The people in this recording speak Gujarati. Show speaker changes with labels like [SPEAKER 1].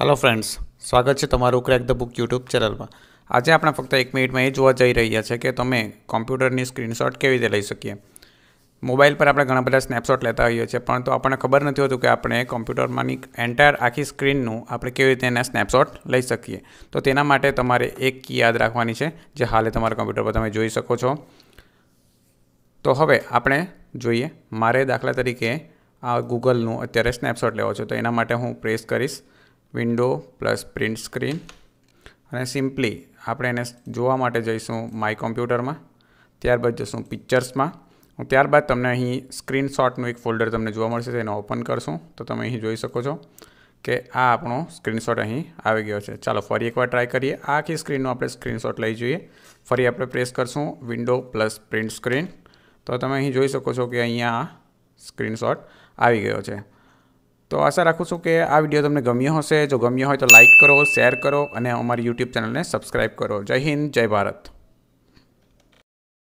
[SPEAKER 1] હેલો ફ્રેન્ડ્સ સ્વાગત છે તમારું ક્રેક ધ બુક યુટ્યુબ ચેનલમાં આજે આપણે ફક્ત એક મિનિટમાં એ જોવા જઈ રહ્યા છે કે તમે કોમ્પ્યુટરની સ્ક્રીનશોટ કેવી રીતે લઈ શકીએ મોબાઈલ પર આપણે ઘણા બધા સ્નેપશોટ લેતા હોઈએ છીએ પરંતુ આપણને ખબર નથી હોતું કે આપણે કોમ્પ્યુટરમાંની એન્ટાયર આખી સ્ક્રીનનું આપણે કેવી રીતે એના સ્નેપશોટ લઈ શકીએ તો તેના માટે તમારે એક કી યાદ રાખવાની છે જે હાલે તમારા કોમ્પ્યુટર પર તમે જોઈ શકો છો તો હવે આપણે જોઈએ મારે દાખલા તરીકે આ ગૂગલનું અત્યારે સ્નેપશોટ લેવો છે તો એના માટે હું પ્રેસ કરીશ વિન્ડો પ્લસ પ્રિન્ટ સ્ક્રીન અને સિમ્પલી આપણે એને જોવા માટે જઈશું માય કોમ્પ્યુટરમાં ત્યારબાદ જઈશું પિક્ચર્સમાં હું ત્યારબાદ તમને અહીં સ્ક્રીનશોટનું એક ફોલ્ડર તમને જોવા મળશે તેને ઓપન કરશું તો તમે અહીં જોઈ શકો છો કે આ આપણો સ્ક્રીનશોટ અહીં આવી ગયો છે ચાલો ફરી એકવાર ટ્રાય કરીએ આ આખી સ્ક્રીનનો આપણે સ્ક્રીનશોટ લઈ જોઈએ ફરી આપણે પ્રેસ કરશું વિન્ડો પ્લસ પ્રિન્ટ સ્ક્રીન તો તમે અહીં જોઈ શકો છો કે અહીંયા સ્ક્રીનશોટ આવી ગયો છે તો આશા રાખું છું કે આ વિડીયો તમને ગમ્યો હશે જો ગમ્યો હોય તો લાઇક કરો શેર કરો અને અમારી યુટ્યુબ ચેનલને સબસ્ક્રાઈબ કરો જય હિન્દ જય ભારત